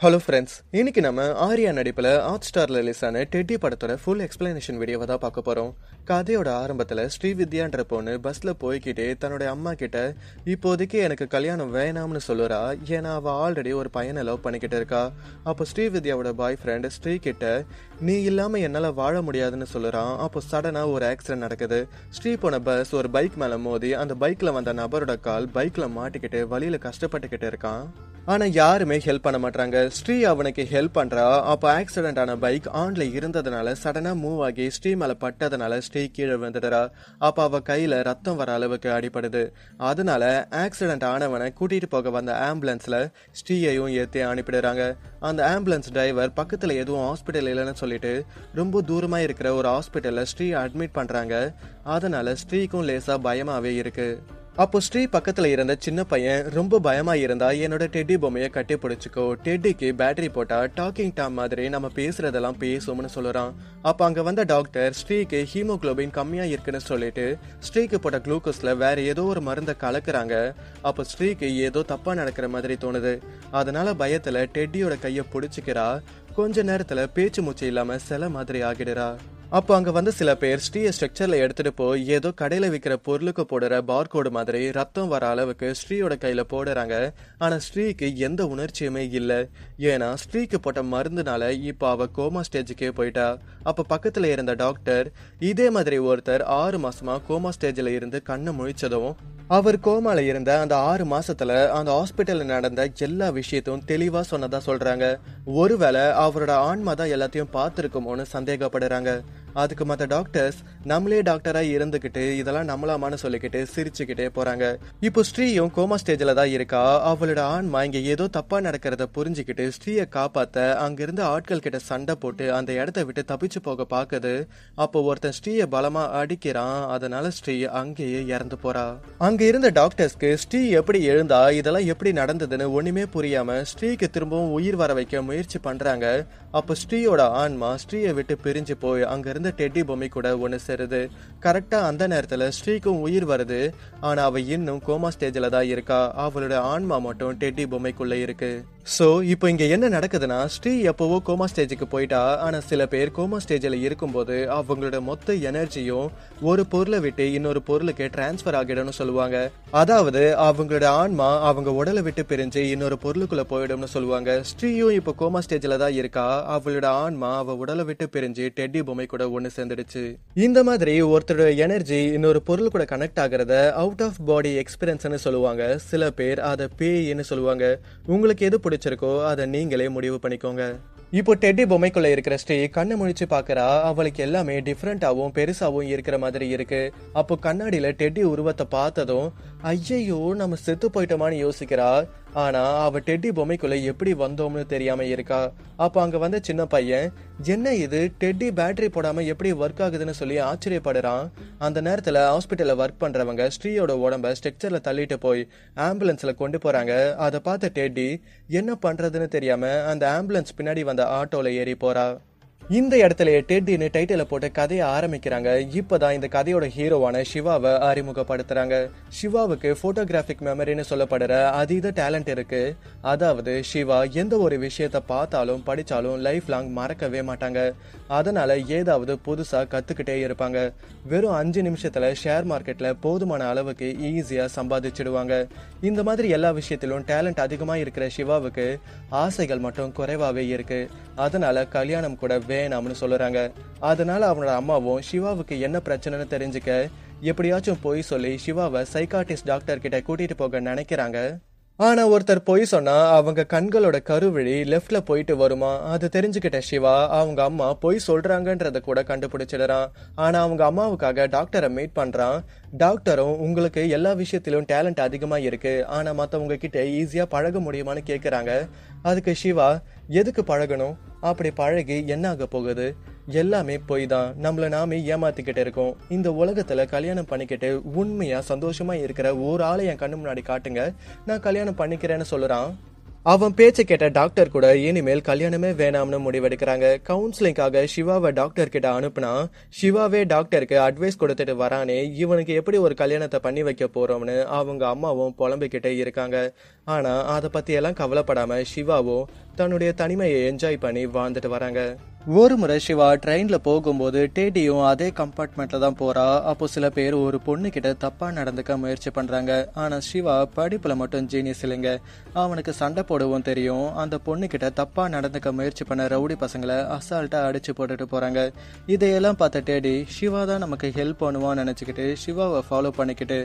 hello friends இன்னைக்கு நம்ம ஆரியா நடிப்பில் ஹாட் ஸ்டாரில் ரிலீஸ் ஆன டெட்டி படத்தோட ஃபுல் எக்ஸ்பிளனேஷன் வீடியோவை தான் பார்க்க போகிறோம் கதையோட ஆரம்பத்தில் ஸ்ரீவித்யான்ற பொண்ணு பஸ்ஸில் போய்கிட்டே தன்னுடைய அம்மா கிட்ட இப்போதைக்கு எனக்கு கல்யாணம் வேணாம்னு சொல்லுறா ஏன்னா அவள் ஆல்ரெடி ஒரு பையனை லவ் பண்ணிக்கிட்டு இருக்கா அப்போ ஸ்ரீவித்யாவோட பாய் ஃப்ரெண்டு ஸ்ரீ கிட்ட நீ இல்லாமல் என்னால் வாழ முடியாதுன்னு சொல்லுறான் அப்போ சடனாக ஒரு ஆக்சிடென்ட் நடக்குது ஸ்ரீ போன பஸ் ஒரு பைக் மேலே மோதி அந்த பைக்கில் வந்த நபரோட கால் பைக்கில் மாட்டிக்கிட்டு வழியில் கஷ்டப்பட்டுக்கிட்டு இருக்கான் ஆனால் யாருமே ஹெல்ப் பண்ண மாட்டாங்க ஸ்ரீ அவனுக்கு ஹெல்ப் பண்ணுறா அப்போ ஆக்சிடென்ட் ஆன பைக் ஆனில் இருந்ததுனால சடனாக மூவ் ஆகி ஸ்ரீ மேலே பட்டதுனால ஸ்ரீ கீழே வந்துடுறா அப்போ அவள் கையில் ரத்தம் வர அளவுக்கு அடிபடுது அதனால ஆக்சிடென்ட் ஆனவனை கூட்டிகிட்டு போக வந்த ஆம்புலன்ஸில் ஸ்ரீயையும் ஏற்றி அனுப்பிடுறாங்க அந்த ஆம்புலன்ஸ் டிரைவர் பக்கத்தில் எதுவும் ஹாஸ்பிட்டல் இல்லைன்னு சொல்லிட்டு ரொம்ப தூரமாக இருக்கிற ஒரு ஹாஸ்பிட்டலில் ஸ்ரீ அட்மிட் பண்ணுறாங்க அதனால ஸ்ரீக்கும் லேசாக பயமாகவே இருக்குது அப்போ ஸ்ரீ பக்கத்துல இருந்த சின்ன பையன் ரொம்ப பயமா இருந்தா என்னோட டெட்டி பொம்மையை கட்டி பிடிச்சிக்கோ டெட்டிக்கு பேட்டரி போட்டா டாக்கிங் டாம் மாதிரி நம்ம பேசுறதெல்லாம் பேசும்னு சொல்லுறான் அப்ப அங்க வந்த டாக்டர் ஸ்ரீக்கு ஹீமோக்ளோபின் கம்மியா இருக்குன்னு சொல்லிட்டு ஸ்ரீக்கு போட்ட குளுக்கோஸ்ல வேற ஏதோ ஒரு மருந்தை கலக்குறாங்க அப்ப ஸ்ரீக்கு ஏதோ தப்பா நடக்கிற மாதிரி தோணுது அதனால பயத்துல டெட்டியோட கையை பிடிச்சிக்கிறா கொஞ்ச நேரத்துல பேச்சு மூச்சு இல்லாம சில மாதிரி ஆகிடுறா அப்போ அங்கே வந்து சில பேர் ஸ்ரீயை ஸ்ட்ரக்சர்ல எடுத்துகிட்டு போய் ஏதோ கடையில் விற்கிற பொருளுக்கு போடுற பார்கோடு மாதிரி ரத்தம் வர அளவுக்கு ஸ்ரீயோட கையில் போடுறாங்க ஆனால் ஸ்ரீக்கு எந்த உணர்ச்சியுமே இல்லை ஏன்னா ஸ்ரீக்கு போட்ட மருந்துனால இப்போ அவள் கோமா ஸ்டேஜுக்கே போயிட்டா அப்போ பக்கத்தில் இருந்த டாக்டர் இதே மாதிரி ஒருத்தர் ஆறு மாசமா கோமா ஸ்டேஜில் இருந்து கண்ணை முழிச்சதும் அவர் கோமால இருந்த அந்த ஆறு மாசத்துல அந்த ஹாஸ்பிட்டல்ல நடந்த எல்லா விஷயத்தையும் தெளிவா சொன்னதா சொல்றாங்க ஒருவேளை அவரோட ஆன்மா தான் எல்லாத்தையும் பார்த்துருக்குமோன்னு சந்தேகப்படுறாங்க அதுக்கு மற்ற டாக்டர்ஸ் நம்மளே டாக்டராக இருந்துக்கிட்டு இதெல்லாம் நம்மளாமான்னு சொல்லிக்கிட்டு சிரிச்சுக்கிட்டே போகிறாங்க இப்போ ஸ்ரீயும் கோமா ஸ்டேஜில் தான் இருக்கா அவளோட ஆன்மா இங்கே ஏதோ தப்பாக நடக்கிறத புரிஞ்சுக்கிட்டு ஸ்ரீயை காப்பாற்ற அங்கேருந்து ஆட்கள் கிட்ட சண்டை போட்டு அந்த இடத்த விட்டு தப்பிச்சு போக பார்க்குது அப்போ ஒருத்தன் ஸ்ரீயை பலமாக அடிக்கிறான் அதனால ஸ்ரீ அங்கேயே இறந்து போறா அங்க இருந்த டாக்டர்ஸ்க்கு ஸ்ரீ எப்படி எழுந்தா இதெல்லாம் எப்படி நடந்ததுன்னு ஒண்ணுமே புரியாம ஸ்ரீக்கு திரும்பவும் உயிர் வர வைக்க முயற்சி பண்றாங்க அப்போ ஸ்ரீயோட ஆன்மா ஸ்ரீயை விட்டு பிரிஞ்சு போய் அங்கிருந்த டெட்டி பொம்மை கூட ஒன்று சேருது கரெக்டாக அந்த நேரத்தில் ஸ்ரீக்கும் உயிர் வருது ஆனால் அவள் இன்னும் கோமா ஸ்டேஜில் தான் இருக்கா அவளோட ஆன்மா மட்டும் டெட்டி பொம்மைக்குள்ளே இருக்குது ஸோ இப்போ இங்கே என்ன நடக்குதுன்னா ஸ்ரீ எப்போவோ கோமா ஸ்டேஜுக்கு போயிட்டா ஆனால் சில பேர் கோமா ஸ்டேஜில் இருக்கும்போது அவங்களோட மொத்த எனர்ஜியும் ஒரு பொருளை விட்டு இன்னொரு பொருளுக்கு டிரான்ஸ்ஃபர் ஆகிடும்னு சொல்லுவாங்க அதாவது அவங்களோட ஆன்மா அவங்க உடலை விட்டு பிரிஞ்சு இன்னொரு பொருளுக்குள்ள போயிடும்னு சொல்லுவாங்க ஸ்ரீயும் இப்போ கோமா ஸ்டேஜில் தான் இருக்கா அவளோட ஆன்மா அவ உடலை விட்டு பிரிஞ்சு டெட்டி பொம்மை கூட ஒன்று சேர்ந்துடுச்சு இந்த மாதிரி ஒருத்தரோட எனர்ஜி இன்னொரு பொருள் கூட கனெக்ட் ஆகிறத அவுட் ஆஃப் பாடி எக்ஸ்பீரியன்ஸ்னு சொல்லுவாங்க சில பேர் அதை பேயின்னு சொல்லுவாங்க உங்களுக்கு எது பிடிக்கும் பிடிச்சிருக்கோ அதை நீங்களே முடிவு பண்ணிக்கோங்க இப்போ டெட்டி பொம்மைக்குள்ள இருக்கிற ஸ்ரீ கண்ணை முழிச்சு பாக்குறா அவளுக்கு எல்லாமே டிஃப்ரெண்டாவும் பெருசாவும் இருக்கிற மாதிரி இருக்கு அப்போ கண்ணாடியில டெட்டி உருவத்தை பார்த்ததும் ஐயையோ நம்ம செத்து போயிட்டோமான்னு யோசிக்கிறா ஆனா அவ டெட்டி பொம்மைக்குள்ள எப்படி வந்தோம்னு தெரியாம இருக்கா அப்ப அங்க வந்த சின்ன பையன் என்ன இது டெட்டி பேட்டரி போடாம எப்படி ஒர்க் ஆகுதுன்னு சொல்லி ஆச்சரியப்படுறான் அந்த நேரத்துல ஹாஸ்பிட்டல்ல ஒர்க் பண்றவங்க ஸ்ரீயோட உடம்ப ஸ்ட்ரக்சர்ல தள்ளிட்டு போய் ஆம்புலன்ஸ்ல கொண்டு போறாங்க அதை பார்த்த டெட்டி என்ன பண்றதுன்னு தெரியாம அந்த ஆம்புலன்ஸ் பின்னாடி வந்த ஆட்டோல ஏறி போறா இந்த இடத்துல டெட்டின்னு டைட்டில போட்டு கதையை ஆரம்பிக்கிறாங்க இப்பதான் இந்த கதையோட ஹீரோவான சிவாவை அறிமுகப்படுத்துறாங்க சிவாவுக்கு போட்டோகிராபிக் மெமரின்னு சொல்லப்படுற அதீத டேலண்ட் இருக்கு அதாவது சிவா எந்த ஒரு விஷயத்த பார்த்தாலும் படிச்சாலும் லைஃப் லாங் மறக்கவே மாட்டாங்க அதனால ஏதாவது புதுசா கத்துக்கிட்டே இருப்பாங்க வெறும் அஞ்சு நிமிஷத்துல ஷேர் மார்க்கெட்ல போதுமான அளவுக்கு ஈஸியா சம்பாதிச்சிடுவாங்க இந்த மாதிரி எல்லா விஷயத்திலும் டேலண்ட் அதிகமா இருக்கிற சிவாவுக்கு ஆசைகள் மட்டும் குறைவாவே இருக்கு அதனால கல்யாணம் கூட வேணாம்னு சொல்லுறாங்க அதனால அவனோட அம்மாவும் சிவாவுக்கு என்ன பிரச்சனைன்னு தெரிஞ்சுக்க எப்படியாச்சும் போய் சொல்லி சிவாவை சைக்காட்டிஸ்ட் டாக்டர் கிட்ட கூட்டிட்டு போக நினைக்கிறாங்க ஆனா ஒருத்தர் போய் சொன்னா அவங்க கண்களோட கருவழி லெஃப்ட்ல போயிட்டு வருமா அது தெரிஞ்சுக்கிட்ட சிவா அவங்க அம்மா போய் சொல்றாங்கன்றத கூட கண்டுபிடிச்சிடுறான் ஆனா அவங்க அம்மாவுக்காக டாக்டரை மீட் பண்றான் டாக்டரும் உங்களுக்கு எல்லா விஷயத்திலும் டேலண்ட் அதிகமா இருக்கு ஆனா மத்தவங்க கிட்ட ஈஸியா பழக முடியுமான்னு கேக்குறாங்க அதுக்கு சிவா எதுக்கு பழகணும் அப்படி பழகி என்ன ஆக போகுது எல்லாமே போய் தான் நம்மளை நாமே ஏமாத்திக்கிட்டு இருக்கோம் இந்த உலகத்துல கல்யாணம் பண்ணிக்கிட்டு உண்மையா சந்தோஷமா இருக்கிற ஒரு ஆளை என் கண்ணு முன்னாடி காட்டுங்க நான் கல்யாணம் பண்ணிக்கிறேன்னு சொல்லுறான் அவன் பேச்சை கேட்ட டாக்டர் கூட இனிமேல் கல்யாணமே வேணாம்னு முடிவெடுக்கிறாங்க கவுன்சிலிங்காக சிவாவை டாக்டர் கிட்ட அனுப்புனா சிவாவே டாக்டருக்கு அட்வைஸ் கொடுத்துட்டு வரானே இவனுக்கு எப்படி ஒரு கல்யாணத்தை பண்ணி வைக்க போறோம்னு அவங்க அம்மாவும் புலம்பிக்கிட்டே இருக்காங்க ஆனா அதை பத்தி எல்லாம் கவலைப்படாம சிவாவும் தன்னுடைய தனிமையை என்ஜாய் பண்ணி வாழ்ந்துட்டு வராங்க ஒரு முறை சிவா ட்ரெயினில் போகும்போது டேடியும் அதே கம்பார்ட்மெண்ட்டில் தான் போகிறா அப்போ சில பேர் ஒரு பொண்ணுக்கிட்ட தப்பாக நடந்துக்க முயற்சி பண்ணுறாங்க ஆனால் சிவா படிப்பில் மட்டும் ஜீனியஸ் இல்லைங்க அவனுக்கு சண்டை போடவும் தெரியும் அந்த பொண்ணுக்கிட்ட தப்பாக நடந்துக்க முயற்சி பண்ண ரவுடி பசங்களை அசால்ட்டாக அடித்து போட்டுட்டு போகிறாங்க இதையெல்லாம் பார்த்த டேடி சிவா தான் நமக்கு ஹெல்ப் பண்ணுவான்னு நினச்சிக்கிட்டு சிவாவை ஃபாலோ பண்ணிக்கிட்டு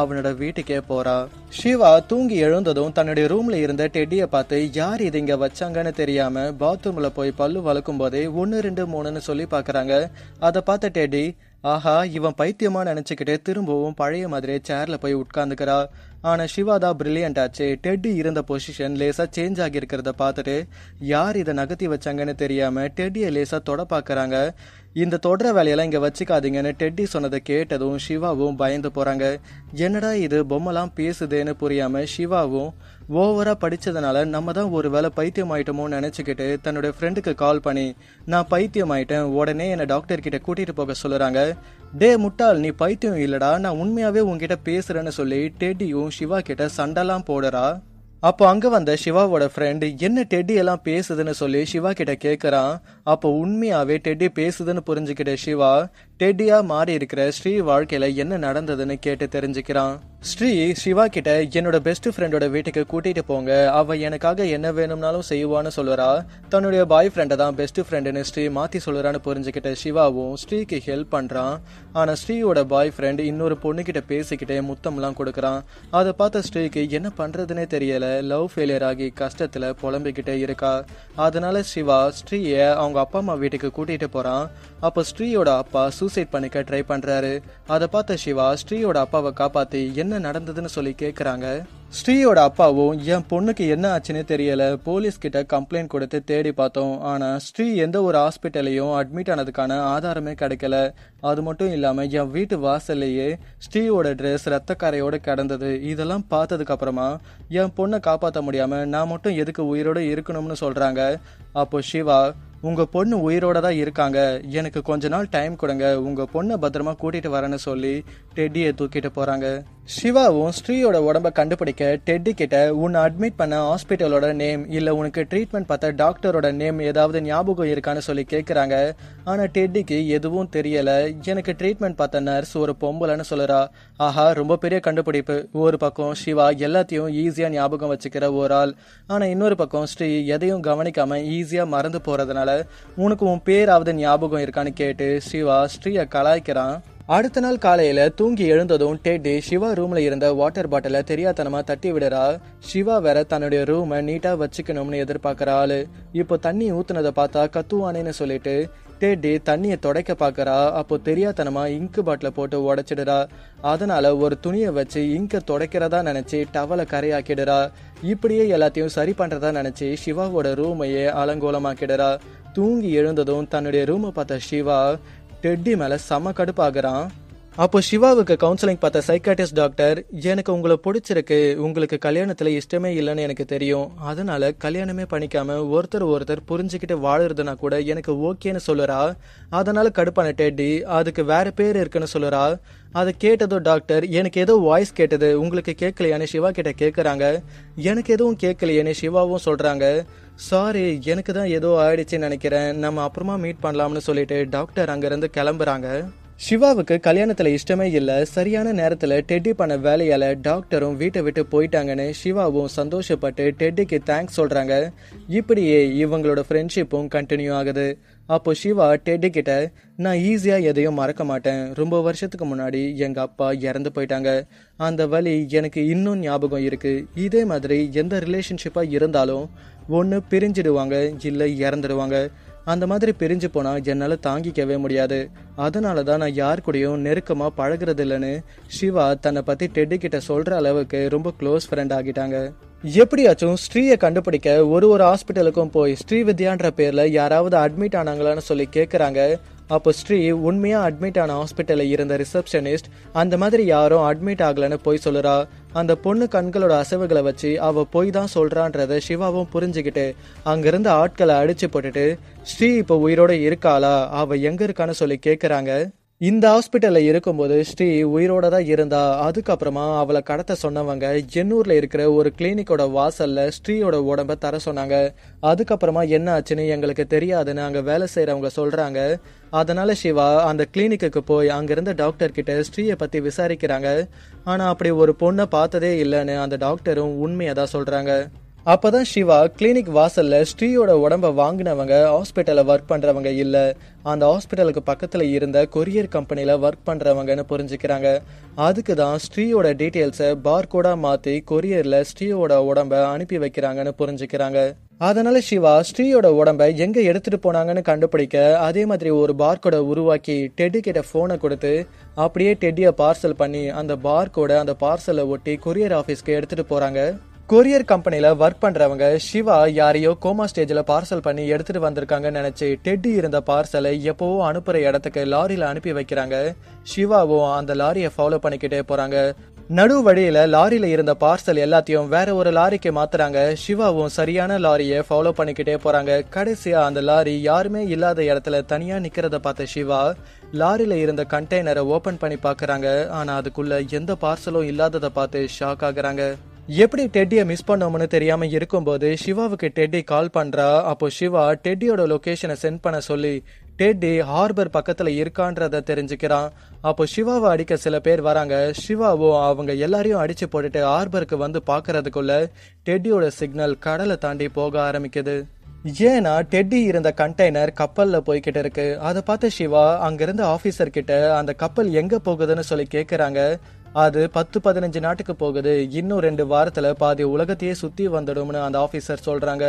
அவனோட வீட்டுக்கே போறா சிவா தூங்கி எழுந்ததும் தன்னுடைய ரூமில் இருந்த டெடியை பார்த்து யார் இது இங்கே வச்சாங்கன்னு தெரியாமல் பாத்ரூமில் போய் பல்லு வளர்க்கும் போதே ஒன்று ரெண்டு மூணுன்னு சொல்லி பார்க்குறாங்க அதை பார்த்த டெடி ஆஹா இவன் பைத்தியமா நினச்சிக்கிட்டு திரும்பவும் பழைய மாதிரியே சேரில் போய் உட்காந்துக்கிறா ஆனால் சிவா தான் பிரில்லியண்ட் ஆச்சு டெட்டு இருந்த பொசிஷன் லேசாக சேஞ்ச் ஆகியிருக்கிறத பார்த்துட்டு யார் இதை நகர்த்தி வச்சாங்கன்னு தெரியாமல் டெட்டியை லேசாக தொட பார்க்குறாங்க இந்த தொடர வேலையெல்லாம் இங்கே வச்சுக்காதீங்கன்னு டெட்டி சொன்னதை கேட்டதும் சிவாவும் பயந்து போகிறாங்க என்னடா இது பொம்மைலாம் பேசுதேன்னு புரியாமல் சிவாவும் ஓவராக படித்ததுனால நம்ம தான் ஒரு வேலை பைத்தியம் ஆயிட்டோமோன்னு நினச்சிக்கிட்டு தன்னுடைய ஃப்ரெண்டுக்கு கால் பண்ணி நான் பைத்தியம் ஆயிட்டேன் உடனே என்னை டாக்டர் கிட்ட கூட்டிகிட்டு போக சொல்லுறாங்க டே முட்டாள் நீ பைத்தியம் இல்லடா நான் உண்மையாகவே உங்ககிட்ட பேசுகிறேன்னு சொல்லி டெட்டியும் சிவா கிட்ட சண்டைலாம் போடுறா அப்போ அங்கே வந்த சிவாவோட ஃப்ரெண்டு என்ன டெட்டி எல்லாம் பேசுதுன்னு சொல்லி சிவா கிட்ட கேட்குறான் அப்போ உண்மையாகவே டெட்டி பேசுதுன்னு புரிஞ்சுக்கிட்ட சிவா டெட்டியா மாறி இருக்கிற ஸ்ரீ வாழ்க்கையில என்ன நடந்ததுன்னு கேட்டு தெரிஞ்சுக்கிறான் ஸ்ரீ சிவா கிட்ட என்னோட பெஸ்ட் ஃப்ரெண்டோட வீட்டுக்கு கூட்டிட்டு போங்க அவ எனக்காக என்ன வேணும்னாலும் செய்வான்னு சொல்லுறா தன்னுடைய பாய் ஃப்ரெண்டை தான் பெஸ்ட் ஃப்ரெண்டுன்னு ஸ்ரீ மாத்தி சொல்லுறான்னு புரிஞ்சுக்கிட்ட சிவாவும் ஸ்ரீக்கு ஹெல்ப் பண்றான் ஆனா ஸ்ரீயோட பாய் ஃப்ரெண்ட் இன்னொரு பொண்ணுகிட்ட பேசிக்கிட்டே முத்தம்லாம் கொடுக்குறான் அதை பார்த்த ஸ்ரீக்கு என்ன பண்றதுன்னே தெரியல லவ் ஃபெயிலியர் ஆகி கஷ்டத்துல புலம்பிக்கிட்டே இருக்கா அதனால சிவா ஸ்ரீய அவங்க அப்பா அம்மா வீட்டுக்கு கூட்டிட்டு போறான் அப்போ ஸ்ரீயோட அப்பா சூசைட் பண்ணிக்க ட்ரை பண்றாரு அதை பார்த்த சிவா ஸ்ரீயோட அப்பாவை காப்பாத்தி என்ன நடந்ததுன்னு சொல்லி கேட்குறாங்க ஸ்ரீயோட அப்பாவும் என் பொண்ணுக்கு என்ன ஆச்சுன்னு தெரியல போலீஸ் கிட்ட கம்ப்ளைண்ட் கொடுத்து தேடி பார்த்தோம் ஆனா ஸ்ரீ எந்த ஒரு ஹாஸ்பிட்டலையும் அட்மிட் ஆனதுக்கான ஆதாரமே கிடைக்கல அது மட்டும் இல்லாம என் வீட்டு வாசல்லையே ஸ்ரீயோட ட்ரெஸ் ரத்தக்கரையோட கிடந்தது இதெல்லாம் பார்த்ததுக்கு அப்புறமா என் பொண்ணை காப்பாற்ற முடியாம நான் மட்டும் எதுக்கு உயிரோட இருக்கணும்னு சொல்றாங்க அப்போ சிவா உங்கள் பொண்ணு உயிரோட தான் இருக்காங்க எனக்கு கொஞ்ச நாள் டைம் கொடுங்க உங்கள் பொண்ணை பத்திரமா கூட்டிகிட்டு வரேன்னு சொல்லி டெட்டியை தூக்கிட்டு போறாங்க சிவாவும் ஸ்ரீயோட உடம்ப கண்டுபிடிக்க டெட்டி கிட்ட உன்னை அட்மிட் பண்ண ஹாஸ்பிட்டலோட நேம் இல்ல உனக்கு ட்ரீட்மெண்ட் பார்த்த டாக்டரோட நேம் ஏதாவது ஞாபகம் இருக்கான்னு சொல்லி கேட்குறாங்க ஆனா டெட்டிக்கு எதுவும் தெரியல எனக்கு ட்ரீட்மெண்ட் பார்த்த நர்ஸ் ஒரு பொம்பளைன்னு சொல்லுறா ஆஹா ரொம்ப பெரிய கண்டுபிடிப்பு ஒரு பக்கம் சிவா எல்லாத்தையும் ஈஸியா ஞாபகம் வச்சுக்கிற ஒரு ஆள் ஆனா இன்னொரு பக்கம் ஸ்ரீ எதையும் கவனிக்காம ஈஸியா மறந்து போறதுனால உனக்கு உன் பேராவது ஞாபகம் இருக்கான்னு கேட்டு சிவா ஸ்ரீயை கலாய்க்கிறான் அடுத்த நாள் காலையில தூங்கி எழுந்ததும் டெட்டி சிவா ரூம்ல இருந்த வாட்டர் பாட்டில தெரியாதனமா தட்டி விடுறா சிவா வேற தன்னுடைய ரூமை நீட்டா வச்சுக்கணும்னு எதிர்பார்க்கற ஆளு இப்போ தண்ணி ஊத்துனதை பார்த்தா கத்துவானேன்னு சொல்லிட்டு டெட்டி தண்ணியை தொடக்க பாக்குறா அப்போ தெரியாதனமா இங்கு பாட்டில போட்டு உடைச்சிடுறா அதனால ஒரு துணியை வச்சு இங்க தொடக்கிறதா நினைச்சு டவலை கரையாக்கிடுறா இப்படியே எல்லாத்தையும் சரி பண்றதா நினைச்சு சிவாவோட ரூமையே அலங்கோலமாக்கிடுறா தூங்கி எழுந்ததும் தன்னுடைய ரூமை பார்த்த சிவா டெட்டி மேல செம கடுப்பாகிறான் அப்போ சிவாவுக்கு கவுன்சிலிங் பார்த்த சைக்காட்டிஸ்ட் டாக்டர் எனக்கு உங்களை பிடிச்சிருக்கு உங்களுக்கு கல்யாணத்தில் இஷ்டமே இல்லைன்னு எனக்கு தெரியும் அதனால கல்யாணமே பண்ணிக்காம ஒருத்தர் ஒருத்தர் புரிஞ்சுக்கிட்டு வாழறதுனா கூட எனக்கு ஓகேன்னு சொல்லுறா அதனால கடுப்பான டெட்டி அதுக்கு வேற பேர் இருக்குன்னு சொல்லுறா அதை கேட்டதோ டாக்டர் எனக்கு ஏதோ வாய்ஸ் கேட்டது உங்களுக்கு கேட்கலையானே சிவா கிட்ட கேட்குறாங்க எனக்கு எதுவும் கேட்கலையானே சிவாவும் சொல்கிறாங்க சாரி எனக்கு தான் ஏதோ ஆயிடுச்சுன்னு நினைக்கிறேன் நம்ம அப்புறமா மீட் பண்ணலாம்னு சொல்லிட்டு டாக்டர் அங்கேருந்து கிளம்புறாங்க சிவாவுக்கு கல்யாணத்தில் இஷ்டமே இல்லை சரியான நேரத்தில் டெட்டி பண்ண வேலையால் டாக்டரும் வீட்டை விட்டு போயிட்டாங்கன்னு சிவாவும் சந்தோஷப்பட்டு டெட்டிக்கு தேங்க்ஸ் சொல்கிறாங்க இப்படியே இவங்களோட ஃப்ரெண்ட்ஷிப்பும் கண்டினியூ ஆகுது அப்போ சிவா டெட்டி கிட்ட நான் ஈஸியாக எதையும் மறக்க மாட்டேன் ரொம்ப வருஷத்துக்கு முன்னாடி எங்கள் அப்பா இறந்து போயிட்டாங்க அந்த வழி எனக்கு இன்னும் ஞாபகம் இருக்குது இதே மாதிரி எந்த ரிலேஷன்ஷிப்பாக இருந்தாலும் ஒன்று பிரிஞ்சிடுவாங்க இல்லை இறந்துடுவாங்க அந்த மாதிரி பிரிஞ்சு போனால் என்னால் தாங்கிக்கவே முடியாது அதனால தான் நான் யார் கூடயும் நெருக்கமாக பழகிறது இல்லைன்னு சிவா தன்னை பற்றி டெட்டு கிட்ட சொல்கிற அளவுக்கு ரொம்ப க்ளோஸ் ஃப்ரெண்ட் ஆகிட்டாங்க எப்படியாச்சும் ஸ்ரீயை கண்டுபிடிக்க ஒரு ஒரு ஹாஸ்பிட்டலுக்கும் போய் ஸ்ரீ வித்யான்ற பேரில் யாராவது அட்மிட் ஆனாங்களான்னு சொல்லி கேட்குறாங்க அப்போ ஸ்ரீ உண்மையாக அட்மிட் ஆன ஹாஸ்பிட்டலில் இருந்த ரிசப்ஷனிஸ்ட் அந்த மாதிரி யாரும் அட்மிட் ஆகலைன்னு போய் சொல்லுறா அந்த பொண்ணு கண்களோட அசைவுகளை வச்சு அவ போய் தான் சொல்றான்றத சிவாவும் புரிஞ்சுக்கிட்டு அங்கிருந்து ஆட்களை அடிச்சு போட்டுட்டு ஸ்ரீ இப்போ உயிரோட இருக்காளா அவ எங்க இருக்கான்னு சொல்லி கேட்குறாங்க இந்த ஹாஸ்பிட்டலில் இருக்கும்போது ஸ்ரீ உயிரோட தான் இருந்தா அதுக்கப்புறமா அவளை கடத்த சொன்னவங்க எண்ணூரில் இருக்கிற ஒரு கிளினிக்கோட வாசலில் ஸ்ரீயோட உடம்ப தர சொன்னாங்க அதுக்கப்புறமா என்ன ஆச்சுன்னு எங்களுக்கு தெரியாதுன்னு அங்கே வேலை செய்கிறவங்க சொல்கிறாங்க அதனால் சிவா அந்த கிளினிக்கு போய் டாக்டர் டாக்டர்கிட்ட ஸ்ரீயை பற்றி விசாரிக்கிறாங்க ஆனால் அப்படி ஒரு பொண்ணை பார்த்ததே இல்லைன்னு அந்த டாக்டரும் உண்மையை தான் சொல்கிறாங்க அப்பதான் சிவா கிளினிக் வாசல்ல ஸ்ரீயோட உடம்ப வாங்கினவங்க ஹாஸ்பிட்டல்ல ஒர்க் பண்றவங்க இல்ல அந்த ஹாஸ்பிட்டலுக்கு பக்கத்துல இருந்த கொரியர் கம்பெனில ஒர்க் பண்றவங்கன்னு புரிஞ்சுக்கிறாங்க அதுக்கு தான் ஸ்ரீயோட டீட்டெயில்ஸை பார்கோடா மாத்தி கொரியர்ல ஸ்ரீயோட உடம்ப அனுப்பி வைக்கிறாங்கன்னு புரிஞ்சுக்கிறாங்க அதனால சிவா ஸ்ரீயோட உடம்ப எங்க எடுத்துட்டு போனாங்கன்னு கண்டுபிடிக்க அதே மாதிரி ஒரு பார்கோட உருவாக்கி டெட்டு கிட்ட போனை கொடுத்து அப்படியே டெட்டிய பார்சல் பண்ணி அந்த பார்கோட அந்த பார்சலை ஒட்டி கொரியர் ஆஃபீஸ்க்கு எடுத்துட்டு போறாங்க கொரியர் கம்பெனியில் ஒர்க் பண்ணுறவங்க சிவா யாரையோ கோமா ஸ்டேஜில் பார்சல் பண்ணி எடுத்துகிட்டு வந்திருக்காங்க நினச்சி டெட்டி இருந்த பார்சலை எப்போவோ அனுப்புகிற இடத்துக்கு லாரியில் அனுப்பி வைக்கிறாங்க சிவாவும் அந்த லாரியை ஃபாலோ பண்ணிக்கிட்டே போகிறாங்க நடு வழியில் லாரியில் இருந்த பார்சல் எல்லாத்தையும் வேற ஒரு லாரிக்கு மாத்துறாங்க சிவாவும் சரியான லாரியை ஃபாலோ பண்ணிக்கிட்டே போகிறாங்க கடைசியாக அந்த லாரி யாருமே இல்லாத இடத்துல தனியாக நிற்கிறத பார்த்த சிவா லாரியில் இருந்த கண்டெய்னரை ஓப்பன் பண்ணி பாக்குறாங்க ஆனால் அதுக்குள்ளே எந்த பார்சலும் இல்லாததை பார்த்து ஷாக் ஆகுறாங்க எப்படி டெட்டியை மிஸ் பண்ணோம்னு தெரியாம இருக்கும்போது சிவாவுக்கு டெட்டி கால் பண்றா அப்போ சிவா டெட்டியோட லொக்கேஷனை சென்ட் பண்ண சொல்லி டெட்டி ஹார்பர் பக்கத்துல இருக்கான்றத தெரிஞ்சுக்கிறான் அப்போ சிவாவை அடிக்க சில பேர் வராங்க சிவாவும் அவங்க எல்லாரையும் அடிச்சு போட்டுட்டு ஹார்பருக்கு வந்து பாக்குறதுக்குள்ள டெட்டியோட சிக்னல் கடலை தாண்டி போக ஆரம்பிக்குது ஏன்னா டெட்டி இருந்த கண்டெய்னர் கப்பலில் போய்கிட்டு இருக்கு அதை பார்த்து சிவா அங்கிருந்த ஆபீசர் கிட்ட அந்த கப்பல் எங்கே போகுதுன்னு சொல்லி கேட்குறாங்க அது பத்து பதினஞ்சு நாட்டுக்கு போகுது இன்னும் ரெண்டு வாரத்தில் பாதி உலகத்தையே சுற்றி வந்துடும்னு அந்த ஆஃபீஸர் சொல்கிறாங்க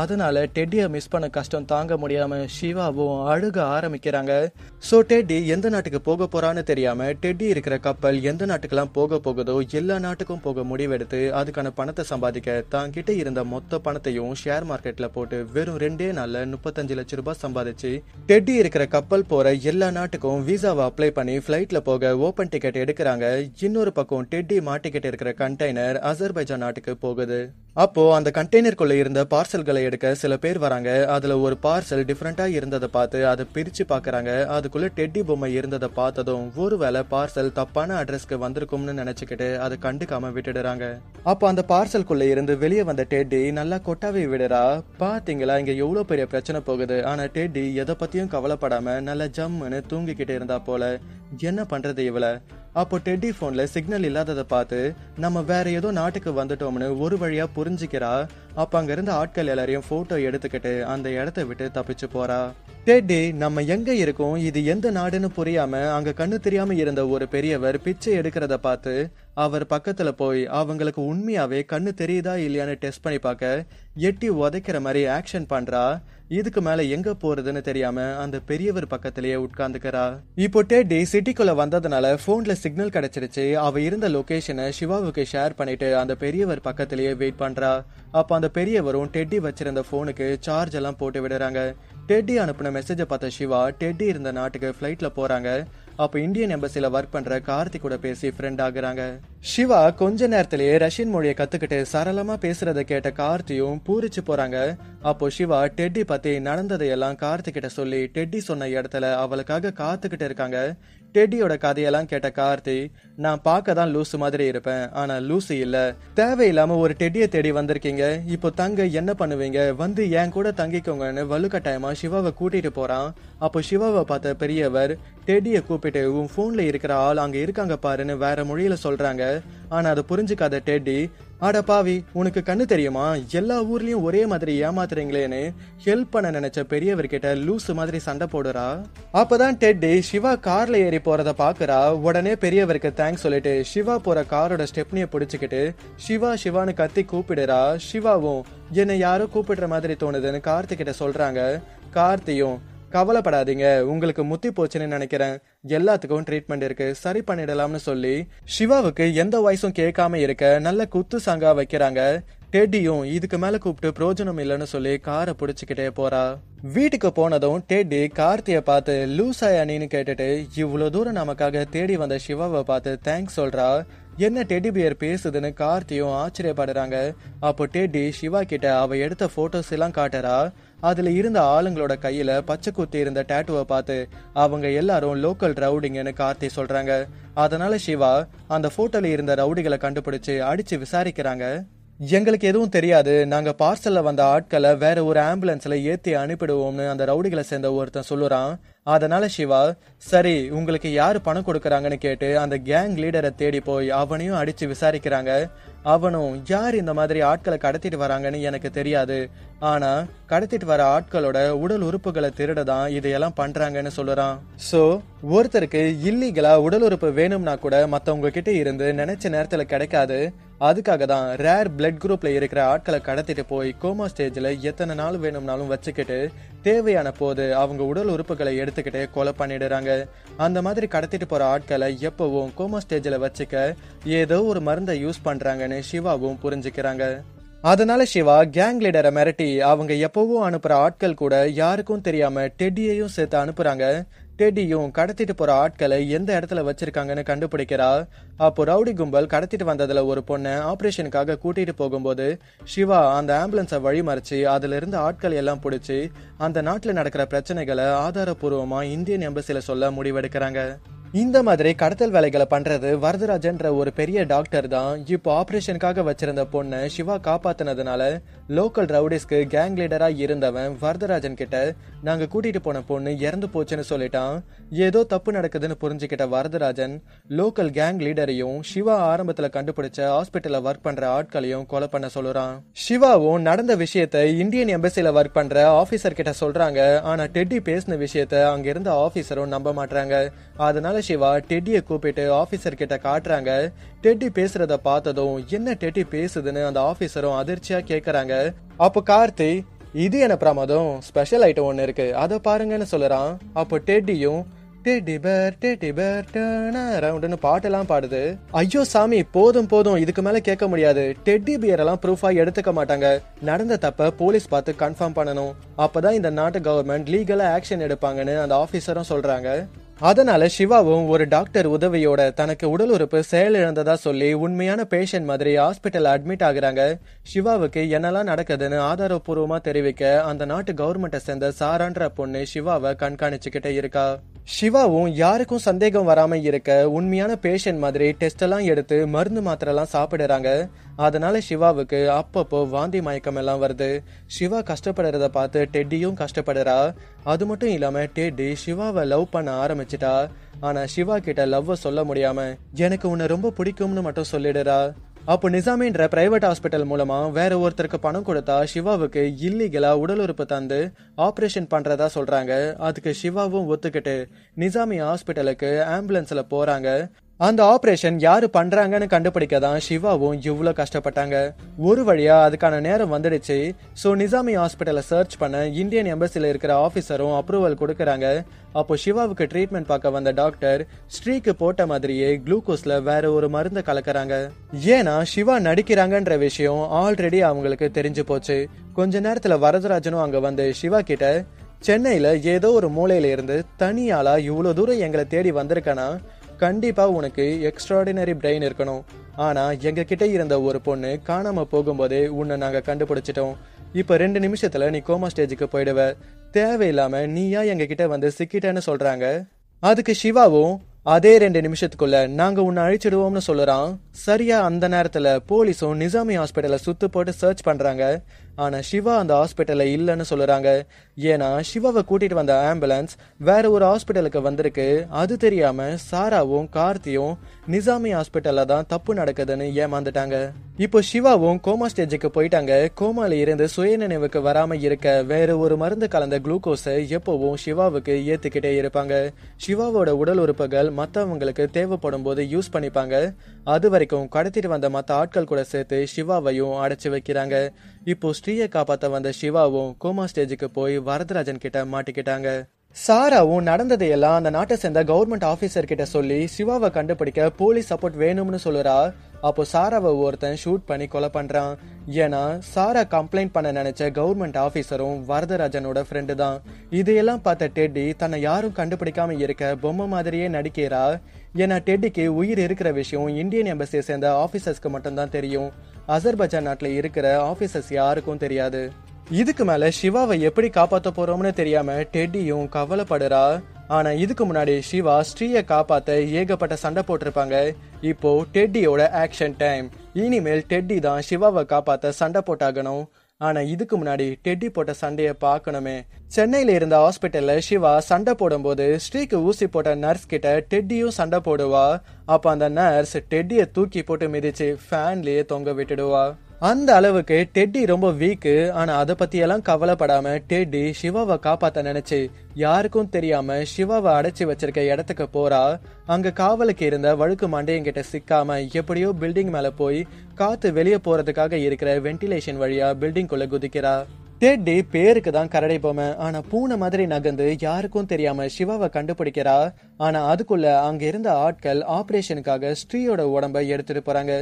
அதனால டெட்டியை மிஸ் பண்ண கஷ்டம் தாங்க முடியாம சிவாவும் அழுக ஆரம்பிக்கிறாங்க ஸோ டெட்டி எந்த நாட்டுக்கு போக போறான்னு தெரியாம டெட்டி இருக்கிற கப்பல் எந்த நாட்டுக்கெல்லாம் போக போகுதோ எல்லா நாட்டுக்கும் போக முடிவெடுத்து அதுக்கான பணத்தை சம்பாதிக்க தான் கிட்ட இருந்த மொத்த பணத்தையும் ஷேர் மார்க்கெட்ல போட்டு வெறும் ரெண்டே நாள்ல முப்பத்தஞ்சு லட்சம் ரூபாய் சம்பாதிச்சு டெட்டி இருக்கிற கப்பல் போற எல்லா நாட்டுக்கும் விசாவை அப்ளை பண்ணி பிளைட்ல போக ஓப்பன் டிக்கெட் எடுக்கிறாங்க இன்னொரு பக்கம் டெட்டி மாட்டிக்கிட்டு இருக்கிற கண்டெய்னர் அசர்பைஜான் நாட்டுக்கு போகுது அப்போ அந்த கண்டெய்னருக்குள்ள இருந்த பார்சல்களை எடுக்க சில பேர் வராங்க அதுல ஒரு பார்சல் டிஃப்ரெண்டா இருந்ததை பார்த்து அதை பிரிச்சு பாக்குறாங்க அதுக்குள்ள டெட்டி பொம்மை இருந்ததை பார்த்ததும் ஒருவேளை பார்சல் தப்பான அட்ரஸ்க்கு வந்திருக்கும்னு நினைச்சுக்கிட்டு அதை கண்டுக்காம விட்டுடுறாங்க அப்போ அந்த பார்சல்குள்ள இருந்து வெளியே வந்த டெட்டி நல்லா கொட்டாவை விடுறா பாத்தீங்களா இங்க எவ்வளவு பெரிய பிரச்சனை போகுது ஆனா டெட்டி எதை பத்தியும் கவலைப்படாம நல்லா ஜம்முன்னு தூங்கிக்கிட்டு இருந்தா போல என்ன பண்றது இவ்வளவு அப்போ டெட்டி ஃபோனில் சிக்னல் இல்லாததை பார்த்து நம்ம வேற ஏதோ நாட்டுக்கு வந்துட்டோம்னு ஒரு வழியாக புரிஞ்சுக்கிறா அப்போ இருந்த ஆட்கள் எல்லாரையும் ஃபோட்டோ எடுத்துக்கிட்டு அந்த இடத்த விட்டு தப்பிச்சு போறா டெட்டி நம்ம எங்க இருக்கோம் இது எந்த நாடுன்னு புரியாம அங்க கண்ணு தெரியாம இருந்த ஒரு பெரியவர் பிச்சை எடுக்கிறத பார்த்து அவர் பக்கத்துல போய் அவங்களுக்கு உண்மையாவே கண்ணு தெரியுதா இல்லையான்னு டெஸ்ட் பண்ணி பார்க்க எட்டி உதைக்கிற மாதிரி ஆக்ஷன் பண்றா இதுக்கு மேல எங்க போறதுன்னு தெரியாம அந்த பெரியவர் பக்கத்திலேயே உட்கார்ந்துக்கிறா இப்போ டேடி சிட்டிக்குள்ள வந்ததுனால போன்ல சிக்னல் கிடைச்சிருச்சு அவ இருந்த லொகேஷனை சிவாவுக்கு ஷேர் பண்ணிட்டு அந்த பெரியவர் பக்கத்திலேயே வெயிட் பண்றா அப்ப அந்த பெரியவரும் டெட்டி வச்சிருந்த போனுக்கு சார்ஜ் எல்லாம் போட்டு விடுறாங்க டெட்டி அனுப்பின மெசேஜை பார்த்த சிவா டெட்டி இருந்த நாட்டுக்கு ஃப்ளைட்ல போறாங்க அப்போ இந்தியன் எம்பசில ஒர்க் பண்ற கார்த்தி கூட பேசி ஃப்ரெண்ட் ஆகுறாங்க சிவா கொஞ்ச நேரத்திலேயே ரஷ்யன் மொழியை கத்துக்கிட்டு சரளமா பேசுறதை கேட்ட கார்த்தியும் பூரிச்சு போறாங்க அப்போ சிவா டெட்டி பற்றி நடந்ததையெல்லாம் கார்த்திகிட்ட சொல்லி டெட்டி சொன்ன இடத்துல அவளுக்காக காத்துக்கிட்டு இருக்காங்க டெடியோட கதையெல்லாம் கேட்ட கார்த்தி நான் பார்க்க தான் லூசு மாதிரி இருப்பேன் ஆனா லூசு இல்ல தேவையில்லாம ஒரு டெடியை தேடி வந்திருக்கீங்க இப்போ தங்க என்ன பண்ணுவீங்க வந்து என் கூட தங்கிக்கோங்கன்னு வலுக்கட்டாயமா சிவாவை கூட்டிட்டு போறான் அப்போ சிவாவை பார்த்த பெரியவர் டெடியை கூப்பிட்டு உன் போன்ல இருக்கிற ஆள் அங்க இருக்காங்க பாருன்னு வேற மொழியில சொல்றாங்க ஆனா அதை புரிஞ்சுக்காத டெட்டி அட பாவி உனக்கு கண்ணு தெரியுமா எல்லா ஊர்லயும் ஒரே மாதிரி ஏமாத்துறீங்களேன்னு ஹெல்ப் பண்ண நினைச்ச பெரியவர்கிட்ட லூசு மாதிரி சண்டை போடுறா அப்பதான் டெட்டி சிவா கார்ல ஏறி போறத பாக்குறா உடனே பெரியவருக்கு தேங்க்ஸ் சொல்லிட்டு சிவா போற காரோட ஸ்டெப்னிய புடிச்சுக்கிட்டு சிவா சிவான்னு கத்தி கூப்பிடுறா சிவாவும் என்னை யாரோ கூப்பிடுற மாதிரி தோணுதுன்னு கார்த்திகிட்ட சொல்றாங்க கார்த்தியும் கவலைப்படாதீங்க உங்களுக்கு முத்தி போச்சுன்னு நினைக்கிறேன் எல்லாத்துக்கும் ட்ரீட்மெண்ட் இருக்கு சரி பண்ணிடலாம்னு சொல்லி சிவாவுக்கு எந்த வாய்ஸும் கேட்காம இருக்க நல்ல குத்து சாங்கா வைக்கிறாங்க டெட்டியும் இதுக்கு மேல கூப்பிட்டு பிரோஜனம் இல்லைன்னு சொல்லி காரை பிடிச்சிக்கிட்டே போறா வீட்டுக்கு போனதும் டெட்டி கார்த்திய பார்த்து லூசாயானின்னு கேட்டுட்டு இவ்வளவு தூரம் நமக்காக தேடி வந்த சிவாவை பார்த்து தேங்க்ஸ் சொல்றா என்ன டெடி பியர் பேசுதுன்னு கார்த்தியும் ஆச்சரியப்படுறாங்க அப்போ டெடி சிவா கிட்ட அவ எடுத்த போட்டோஸ் எல்லாம் காட்டுறா அதுல இருந்த ஆளுங்களோட கையில பச்சை குத்தி இருந்த டேட்டுவை பார்த்து அவங்க எல்லாரும் லோக்கல் ரவுடிங்கன்னு கார்த்தி சொல்றாங்க அதனால சிவா அந்த போட்டோல இருந்த ரவுடிகளை கண்டுபிடிச்சு அடிச்சு விசாரிக்கிறாங்க எங்களுக்கு எதுவும் தெரியாது நாங்க பார்சல்ல வந்த ஆட்களை வேற ஒரு ஆம்புலன்ஸ்ல ஏத்தி அனுப்பிடுவோம்னு அந்த ரவுடிகளை சேர்ந்த ஒருத்தன் சொல்லுறான் அதனால சிவா சரி உங்களுக்கு யார் பணம் கொடுக்குறாங்கன்னு கேட்டு அந்த கேங் லீடரை தேடி போய் அவனையும் அடிச்சு விசாரிக்கிறாங்க அவனும் யார் இந்த மாதிரி ஆட்களை கடத்திட்டு வராங்கன்னு எனக்கு தெரியாது ஆனா கடத்திட்டு வர ஆட்களோட உடல் உறுப்புகளை திருட தான் இதையெல்லாம் பண்றாங்கன்னு சொல்லுறான் ஸோ ஒருத்தருக்கு இல்லீகலா உடல் உறுப்பு வேணும்னா கூட மத்தவங்க கிட்ட இருந்து நினைச்ச நேரத்தில் கிடைக்காது அதுக்காக தான் ரேர் பிளட் குரூப்ல இருக்கிற ஆட்களை கடத்திட்டு போய் கோமா ஸ்டேஜ்ல எத்தனை நாள் வேணும்னாலும் வச்சுக்கிட்டு தேவையான போது அவங்க உடல் உறுப்புகளை எடுத்துக்கிட்டு கொலை பண்ணிடுறாங்க அந்த மாதிரி கடத்திட்டு போற ஆட்களை எப்பவும் கோமா ஸ்டேஜ்ல வச்சுக்க ஏதோ ஒரு மருந்தை யூஸ் பண்றாங்கன்னு சிவாவும் புரிஞ்சுக்கிறாங்க அதனால சிவா கேங் லீடரை மிரட்டி அவங்க எப்பவும் அனுப்புற ஆட்கள் கூட யாருக்கும் தெரியாம டெடியையும் சேர்த்து அனுப்புறாங்க டெடியும் கடத்திட்டு போற ஆட்களை எந்த இடத்துல வச்சிருக்காங்கன்னு கண்டுபிடிக்கிறா அப்போ ரவுடி கும்பல் கடத்திட்டு வந்ததுல ஒரு பொண்ணை ஆபரேஷனுக்காக கூட்டிட்டு போகும்போது சிவா அந்த ஆம்புலன்ஸை வழி மறைச்சு அதுல இருந்து ஆட்கள் எல்லாம் பிடிச்சி அந்த நாட்டில் நடக்கிற பிரச்சனைகளை ஆதாரபூர்வமா இந்தியன் எம்பசில சொல்ல முடிவெடுக்கிறாங்க இந்த மாதிரி கடத்தல் வேலைகளை பண்றது வரதராஜன்ற ஒரு பெரிய டாக்டர் தான் இப்போ ஆபரேஷனுக்காக வச்சிருந்த பொண்ணை சிவா காப்பாத்தினதுனால லோக்கல் ரவுடிஸ்க்கு கேங் லீடரா இருந்தவன் வரதராஜன் கிட்ட நாங்க கூட்டிட்டு போன பொண்ணு இறந்து போச்சுன்னு சொல்லிட்டான் ஏதோ தப்பு நடக்குதுன்னு புரிஞ்சுக்கிட்ட வரதராஜன் லோக்கல் கேங் லீடரையும் சிவா ஆரம்பத்துல கண்டுபிடிச்ச ஹாஸ்பிட்டல்ல ஒர்க் பண்ற ஆட்களையும் கொலை பண்ண சொல்லுறான் சிவாவும் நடந்த விஷயத்த இந்தியன் எம்பசில ஒர்க் பண்ற ஆபீசர் கிட்ட சொல்றாங்க ஆனா டெட்டி பேசின விஷயத்த அங்க இருந்த ஆபீசரும் நம்ப மாட்டாங்க அதனால சதாசிவா டெட்டியை கூப்பிட்டு ஆபீசர் கிட்ட காட்டுறாங்க டெட்டி பேசுறத பார்த்ததும் என்ன டெட்டி பேசுதுன்னு அந்த ஆபீசரும் அதிர்ச்சியா கேக்குறாங்க அப்போ கார்த்தி இது என்ன பிரமாதம் ஸ்பெஷல் ஐட்டம் ஒன்று இருக்கு அதை பாருங்கன்னு சொல்லுறான் அப்போ டெட்டியும் டெடி பேர் டெடி பேர் ரவுண்டுன்னு பாட்டெல்லாம் பாடுது ஐயோ சாமி போதும் போதும் இதுக்கு மேல கேட்க முடியாது டெட்டி பியர் எல்லாம் ப்ரூஃபா எடுத்துக்க மாட்டாங்க நடந்த தப்ப போலீஸ் பார்த்து கன்ஃபார்ம் பண்ணணும் அப்பதான் இந்த நாட்டு கவர்மெண்ட் லீகலா ஆக்ஷன் எடுப்பாங்கன்னு அந்த ஆபீசரும் சொல்றாங்க அதனால சிவாவும் ஒரு டாக்டர் உதவியோட தனக்கு உடல் உறுப்பு செயலிழந்ததா சொல்லி உண்மையான பேஷண்ட் மாதிரி ஹாஸ்பிட்டல் அட்மிட் ஆகுறாங்க சிவாவுக்கு என்னெல்லாம் நடக்குதுன்னு ஆதாரப்பூர்வமா தெரிவிக்க அந்த நாட்டு கவர்மெண்ட்டை சேர்ந்த சாரான்ற பொண்ணு சிவாவை கண்காணிச்சுக்கிட்டே இருக்கா சிவாவும் யாருக்கும் சந்தேகம் வராமல் இருக்க உண்மையான பேஷண்ட் மாதிரி டெஸ்ட் எல்லாம் எடுத்து மருந்து மாத்திரெல்லாம் சாப்பிடுறாங்க அதனால சிவாவுக்கு அப்பப்போ வாந்தி மயக்கம் எல்லாம் வருது சிவா கஷ்டப்படுறத பார்த்து டெட்டியும் கஷ்டப்படுறா அது மட்டும் இல்லாம டெட்டி சிவாவை லவ் பண்ண ஆரம்பிச்சிட்டா ஆனா சிவா கிட்ட லவ்வை சொல்ல முடியாம எனக்கு உன்னை ரொம்ப பிடிக்கும்னு மட்டும் சொல்லிடுறா அப்போ நிசாமின்ற பிரைவேட் ஹாஸ்பிட்டல் மூலமா வேற ஒருத்தருக்கு பணம் கொடுத்தா சிவாவுக்கு இல்லீகலா உடல் உறுப்பு தந்து ஆபரேஷன் பண்றதா சொல்றாங்க அதுக்கு சிவாவும் ஒத்துக்கிட்டு நிசாமி ஹாஸ்பிட்டலுக்கு ஆம்புலன்ஸ்ல போறாங்க அந்த ஆபரேஷன் யாரு பண்றாங்கன்னு கண்டுபிடிக்க தான் சிவாவும் இவ்வளோ கஷ்டப்பட்டாங்க ஒரு வழியா அதுக்கான நேரம் வந்துடுச்சு ஸோ நிசாமி ஹாஸ்பிட்டலை சர்ச் பண்ண இந்தியன் எம்பசியில் இருக்கிற ஆஃபீஸரும் அப்ரூவல் கொடுக்குறாங்க அப்போ சிவாவுக்கு ட்ரீட்மெண்ட் பார்க்க வந்த டாக்டர் ஸ்ட்ரீக்கு போட்ட மாதிரியே குளுக்கோஸ்ல வேற ஒரு மருந்தை கலக்கிறாங்க ஏன்னா சிவா நடிக்கிறாங்கன்ற விஷயம் ஆல்ரெடி அவங்களுக்கு தெரிஞ்சு போச்சு கொஞ்ச நேரத்துல வரதராஜனும் அங்க வந்து சிவா கிட்ட சென்னையில ஏதோ ஒரு மூலையில இருந்து தனியாளா இவ்வளோ தூரம் எங்களை தேடி வந்திருக்கனா கண்டிப்பாக உனக்கு எக்ஸ்ட்ராடினரி பிரெயின் இருக்கணும் ஆனால் கிட்டே இருந்த ஒரு பொண்ணு காணாமல் போகும்போதே உன்னை நாங்கள் கண்டுபிடிச்சிட்டோம் இப்போ ரெண்டு நிமிஷத்தில் நீ கோமா ஸ்டேஜுக்கு போயிடுவ தேவையில்லாமல் நீயா கிட்டே வந்து சிக்கிட்டேன்னு சொல்கிறாங்க அதுக்கு சிவாவும் அதே ரெண்டு நிமிஷத்துக்குள்ள நாங்கள் உன்னை அழிச்சிடுவோம்னு சொல்லுறான் சரியா அந்த நேரத்தில் போலீஸும் நிசாமி ஹாஸ்பிட்டல சுத்து போட்டு சர்ச் பண்ணுறாங்க ஆனால் சிவா அந்த ஹாஸ்பிட்டலில் இல்லைன்னு சொல்லுறாங்க ஏன்னா சிவாவை கூட்டிகிட்டு வந்த ஆம்புலன்ஸ் வேற ஒரு ஹாஸ்பிட்டலுக்கு வந்திருக்கு அது தெரியாமல் சாராவும் கார்த்தியும் நிசாமி ஹாஸ்பிட்டலில் தான் தப்பு நடக்குதுன்னு ஏமாந்துட்டாங்க இப்போ சிவாவும் கோமா ஸ்டேஜுக்கு போயிட்டாங்க கோமால இருந்து சுய நினைவுக்கு வராமல் இருக்க வேற ஒரு மருந்து கலந்த குளுக்கோஸை எப்போவும் சிவாவுக்கு ஏற்றுக்கிட்டே இருப்பாங்க சிவாவோட உடல் உறுப்புகள் மற்றவங்களுக்கு தேவைப்படும் போது யூஸ் பண்ணிப்பாங்க அது வரைக்கும் கடத்திட்டு வந்த மற்ற ஆட்கள் கூட சேர்த்து சிவாவையும் அடைச்சி வைக்கிறாங்க இப்போ ஸ்ரீயை காப்பாற்ற வந்த சிவாவும் கோமா ஸ்டேஜுக்கு போய் வரதராஜன் கிட்ட மாட்டிக்கிட்டாங்க சாராவும் நடந்ததையெல்லாம் அந்த நாட்டை சேர்ந்த கவர்மெண்ட் ஆபீசர் கிட்ட சொல்லி சிவாவை கண்டுபிடிக்க போலீஸ் சப்போர்ட் வேணும்னு சொல்லுறா அப்போ சாராவை ஒருத்தன் ஷூட் பண்ணி கொலை பண்றான் ஏன்னா சாரா கம்ப்ளைண்ட் பண்ண நினைச்ச கவர்மெண்ட் ஆஃபீஸரும் வரதராஜனோட ஃப்ரெண்டு தான் இதையெல்லாம் பார்த்த டெட்டி தன்னை யாரும் கண்டுபிடிக்காம இருக்க பொம்மை மாதிரியே நடிக்கிறா ஏன்னா டெட்டிக்கு உயிர் இருக்கிற விஷயம் இந்தியன் எம்பசியை சேர்ந்த ஆஃபீஸர்ஸ்க்கு மட்டும்தான் தெரியும் அசர்பஜா நாட்டில் இருக்கிற ஆஃபீஸர்ஸ் யாருக்கும் தெரியாது இதுக்கு மேலே சிவாவை எப்படி காப்பாற்ற போகிறோம்னு தெரியாமல் டெட்டியும் கவலைப்படுறா ஆனால் இதுக்கு முன்னாடி சிவா ஸ்ரீயை காப்பாற்ற ஏகப்பட்ட சண்டை போட்டிருப்பாங்க இப்போ டெட்டியோட ஆக்ஷன் டைம் இனிமேல் டெட்டி தான் சிவாவை காப்பாற்ற சண்டை போட்டாகணும் ஆனால் இதுக்கு முன்னாடி டெட்டி போட்ட சண்டையை பார்க்கணுமே சென்னையில் இருந்த ஹாஸ்பிட்டலில் சிவா சண்டை போடும்போது ஸ்ரீக்கு ஊசி போட்ட நர்ஸ் கிட்ட டெட்டியும் சண்டை போடுவா அப்போ அந்த நர்ஸ் டெட்டியை தூக்கி போட்டு மிதிச்சு ஃபேன்லேயே தொங்க விட்டுடுவா அந்த அளவுக்கு டெட்டி ரொம்ப வீக்கு ஆனா அதை எல்லாம் கவலைப்படாம டெட்டி சிவாவை காப்பாத்த நினைச்சு யாருக்கும் தெரியாம சிவாவை அடைச்சி வச்சிருக்க இடத்துக்கு போறா அங்க காவலுக்கு இருந்த வழுக்கு மண்டையங்கிட்ட சிக்காம எப்படியோ பில்டிங் மேல போய் காத்து வெளியே போறதுக்காக இருக்கிற வென்டிலேஷன் வழியா குள்ள குதிக்கிறா தேர்ட் டே பேருக்கு தான் கரடை பொம்மை ஆனா பூனை மாதிரி நகர்ந்து யாருக்கும் தெரியாம சிவாவை கண்டுபிடிக்கிறா ஆனா அதுக்குள்ள அங்க இருந்த ஆட்கள் ஆபரேஷனுக்காக ஸ்ரீயோட உடம்ப எடுத்துட்டு போறாங்க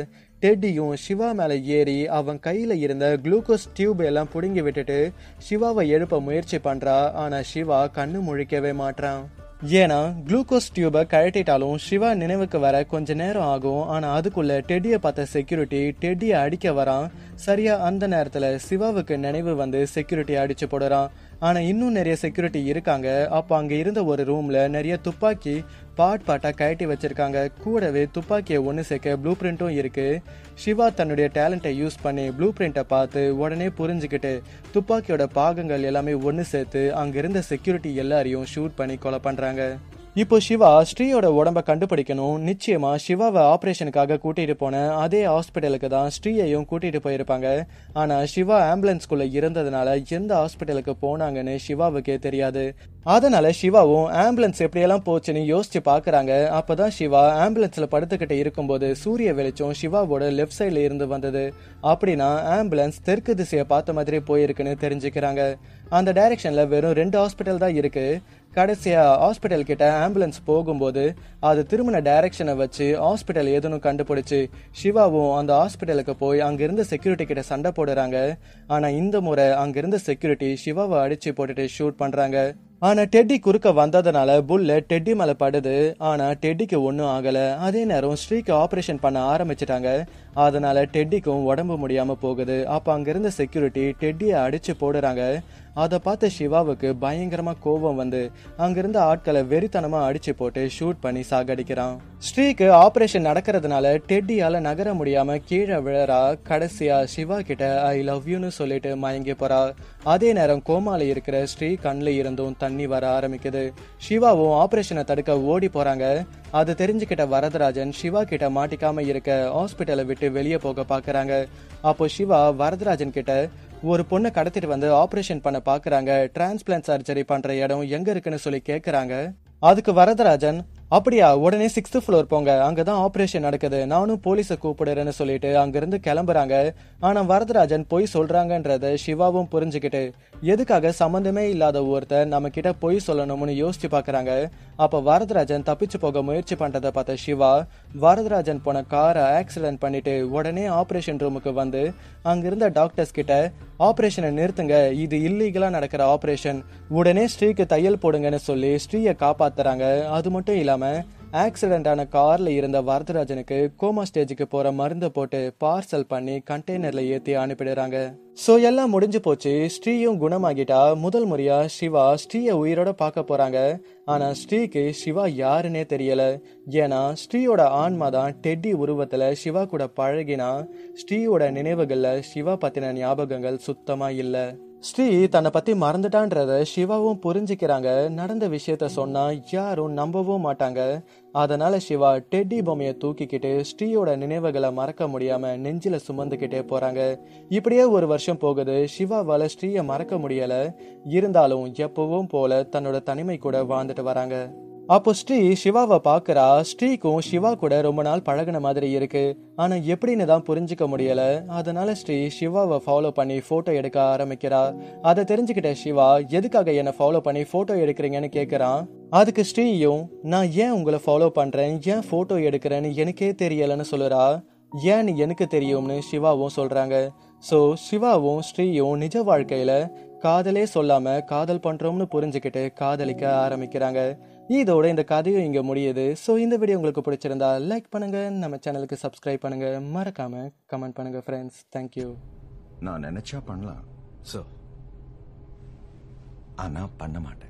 டெட்டியும் சிவா மேல ஏறி அவன் கையில இருந்த குளுக்கோஸ் டியூப் எல்லாம் புடுங்கி விட்டுட்டு சிவாவை எழுப்ப முயற்சி பண்றா ஆனா சிவா கண்ணு முழிக்கவே மாட்டான் ஏன்னா குளுக்கோஸ் டியூபை கழட்டிட்டாலும் சிவா நினைவுக்கு வர கொஞ்ச நேரம் ஆகும் ஆனால் அதுக்குள்ள டெடியை பார்த்த செக்யூரிட்டி டெடியை அடிக்க வரான் சரியா அந்த நேரத்தில் சிவாவுக்கு நினைவு வந்து செக்யூரிட்டி அடிச்சு போடுறான் ஆனால் இன்னும் நிறைய செக்யூரிட்டி இருக்காங்க அப்போ அங்கே இருந்த ஒரு ரூமில் நிறைய துப்பாக்கி பாட் பாட்டாக கயட்டி வச்சுருக்காங்க கூடவே துப்பாக்கியை ஒன்று சேர்க்க ப்ளூ பிரிண்ட்டும் இருக்குது சிவா தன்னுடைய டேலண்ட்டை யூஸ் பண்ணி ப்ளூ பிரிண்ட்டை பார்த்து உடனே புரிஞ்சுக்கிட்டு துப்பாக்கியோட பாகங்கள் எல்லாமே ஒன்று சேர்த்து அங்கே இருந்த செக்யூரிட்டி எல்லாரையும் ஷூட் பண்ணி கொலை பண்ணுறாங்க இப்போ சிவா ஸ்ரீயோட உடம்ப கண்டுபிடிக்கணும் நிச்சயமா சிவாவை ஆப்ரேஷனுக்காக கூட்டிட்டு போன அதே ஹாஸ்பிட்டலுக்கு தான் ஸ்ரீயையும் கூட்டிட்டு போயிருப்பாங்க ஆனா சிவா ஆம்புலன்ஸ்குள்ள இருந்ததுனால எந்த ஹாஸ்பிட்டலுக்கு போனாங்கன்னு சிவாவுக்கே தெரியாது அதனால சிவாவும் ஆம்புலன்ஸ் எப்படியெல்லாம் போச்சுன்னு யோசிச்சு பாக்குறாங்க அப்பதான் சிவா ஆம்புலன்ஸ்ல படுத்துக்கிட்டு இருக்கும்போது சூரிய வெளிச்சம் சிவாவோட லெஃப்ட் சைட்ல இருந்து வந்தது அப்படின்னா ஆம்புலன்ஸ் தெற்கு திசையை பார்த்த மாதிரி போயிருக்குன்னு தெரிஞ்சுக்கிறாங்க அந்த டைரக்ஷன்ல வெறும் ரெண்டு ஹாஸ்பிட்டல் தான் இருக்கு கடைசியாக ஹாஸ்பிட்டல் கிட்ட ஆம்புலன்ஸ் போகும்போது அது திரும்பின டைரக்ஷனை வச்சு ஹாஸ்பிட்டல் எதுன்னு கண்டுபிடிச்சு சிவாவும் அந்த ஹாஸ்பிட்டலுக்கு போய் அங்கிருந்த செக்யூரிட்டி கிட்ட சண்டை போடுறாங்க ஆனால் இந்த முறை அங்கிருந்த செக்யூரிட்டி சிவாவை அடிச்சு போட்டுட்டு ஷூட் பண்ணுறாங்க ஆனா டெட்டி குறுக்க வந்ததுனால புல்ல டெட்டி மேல படுது ஆனா டெட்டிக்கு ஒன்றும் ஆகல அதே நேரம் ஸ்ரீக்கு ஆபரேஷன் பண்ண ஆரம்பிச்சிட்டாங்க அதனால டெட்டிக்கும் உடம்பு முடியாம போகுது அப்ப அங்கிருந்த செக்யூரிட்டி டெட்டியை அடிச்சு போடுறாங்க அதை பார்த்த சிவாவுக்கு பயங்கரமா கோபம் வந்து அங்கிருந்த ஆட்களை வெறித்தனமா அடிச்சு போட்டு ஷூட் பண்ணி சாகடிக்கிறான் ஸ்ரீக்கு ஆபரேஷன் நடக்கிறதுனால டெட்டியால நகர முடியாம கீழே விழறா கடைசியா சிவா கிட்ட ஐ லவ் யூன்னு சொல்லிட்டு மயங்கி போறா அதே நேரம் கோமால இருக்கிற ஸ்ரீ கண்ணில் இருந்தும் தண்ணி வர ஆரம்பிக்குது சிவாவும் ஆபரேஷனை தடுக்க ஓடி போறாங்க அது தெரிஞ்சுக்கிட்ட வரதராஜன் சிவா கிட்ட மாட்டிக்காம இருக்க ஹாஸ்பிட்டலை விட்டு வெளியே போக பாக்குறாங்க அப்போ சிவா வரதராஜன் கிட்ட ஒரு பொண்ணை கடத்திட்டு வந்து ஆபரேஷன் பண்ண பாக்குறாங்க டிரான்ஸ்பிளான் சர்ஜரி பண்ற இடம் எங்க இருக்குன்னு சொல்லி கேக்குறாங்க அதுக்கு வரதராஜன் அப்படியா உடனே சிக்ஸ்த் ஃப்ளோர் போங்க அங்கதான் ஆபரேஷன் நடக்குது நானும் போலீஸ கூப்பிடுறேன்னு சொல்லிட்டு அங்கிருந்து கிளம்புறாங்க ஆனா வரதராஜன் பொய் சொல்றாங்கன்றத சிவாவும் புரிஞ்சுக்கிட்டு எதுக்காக சம்மந்தமே இல்லாத ஒருத்தர் நம்ம கிட்ட பொய் சொல்லணும்னு யோசிச்சு பாக்குறாங்க அப்போ வரதராஜன் தப்பிச்சு போக முயற்சி பண்ணுறதை பார்த்த சிவா வரதராஜன் போன காரை ஆக்சிடென்ட் பண்ணிட்டு உடனே ஆப்ரேஷன் ரூமுக்கு வந்து அங்கிருந்த டாக்டர்ஸ் கிட்ட ஆப்ரேஷனை நிறுத்துங்க இது இல்லீகலாக நடக்கிற ஆப்ரேஷன் உடனே ஸ்ரீக்கு தையல் போடுங்கன்னு சொல்லி ஸ்ரீயை காப்பாத்துறாங்க அது மட்டும் இல்லாமல் ஆக்சிடென்ட் ஆன கார்ல இருந்த வரதராஜனுக்கு கோமா ஸ்டேஜுக்கு போற மருந்தை போட்டு பார்சல் பண்ணி கண்டெய்னர்ல ஏத்தி அனுப்பிடுறாங்க ஸோ எல்லாம் முடிஞ்சு போச்சு ஸ்ரீயும் குணமாகிட்டா முதல் முறையா சிவா ஸ்ரீயை உயிரோட பார்க்க போறாங்க ஆனா ஸ்ரீக்கு சிவா யாருன்னே தெரியல ஏன்னா ஸ்ரீயோட ஆன்மா தான் டெட்டி உருவத்துல சிவா கூட பழகினா ஸ்ரீயோட நினைவுகள்ல சிவா பத்தின ஞாபகங்கள் சுத்தமா இல்லை ஸ்ரீ தன்னை பத்தி மறந்துட்டான்றத சிவாவும் புரிஞ்சுக்கிறாங்க நடந்த விஷயத்த சொன்னா யாரும் நம்பவும் மாட்டாங்க அதனால சிவா டெட்டி பொம்மையை தூக்கிக்கிட்டு ஸ்ரீயோட நினைவுகளை மறக்க முடியாம நெஞ்சில சுமந்துக்கிட்டே போறாங்க இப்படியே ஒரு வருஷம் போகுது சிவாவால ஸ்ரீய மறக்க முடியல இருந்தாலும் எப்பவும் போல தன்னோட தனிமை கூட வாழ்ந்துட்டு வராங்க அப்போ ஸ்ரீ சிவாவை பார்க்கறா ஸ்ரீக்கும் சிவா கூட ரொம்ப நாள் பழகின மாதிரி இருக்கு ஆனால் எப்படின்னு தான் புரிஞ்சுக்க முடியல அதனால ஸ்ரீ சிவாவை ஃபாலோ பண்ணி ஃபோட்டோ எடுக்க ஆரம்பிக்கிறா அதை தெரிஞ்சுக்கிட்ட சிவா எதுக்காக என்னை ஃபாலோ பண்ணி ஃபோட்டோ எடுக்கிறீங்கன்னு கேட்குறான் அதுக்கு ஸ்ரீயும் நான் ஏன் உங்களை ஃபாலோ பண்ணுறேன் ஏன் ஃபோட்டோ எடுக்கிறேன்னு எனக்கே தெரியலைன்னு சொல்லுறா ஏன்னு எனக்கு தெரியும்னு சிவாவும் சொல்கிறாங்க ஸோ சிவாவும் ஸ்ரீயும் நிஜ வாழ்க்கையில் காதலே சொல்லாமல் காதல் பண்ணுறோம்னு புரிஞ்சுக்கிட்டு காதலிக்க ஆரம்பிக்கிறாங்க இதோட இந்த கதையும் இங்கே முடியுது ஸோ இந்த வீடியோ உங்களுக்கு பிடிச்சிருந்தா லைக் பண்ணுங்கள் நம்ம சேனலுக்கு சப்ஸ்கிரைப் பண்ணுங்கள் மறக்காமல் கமெண்ட் பண்ணுங்கள் ஃப்ரெண்ட்ஸ் தேங்க்யூ நான் நினைச்சா பண்ணலாம் ஸோ ஆனால் பண்ண மாட்டேன்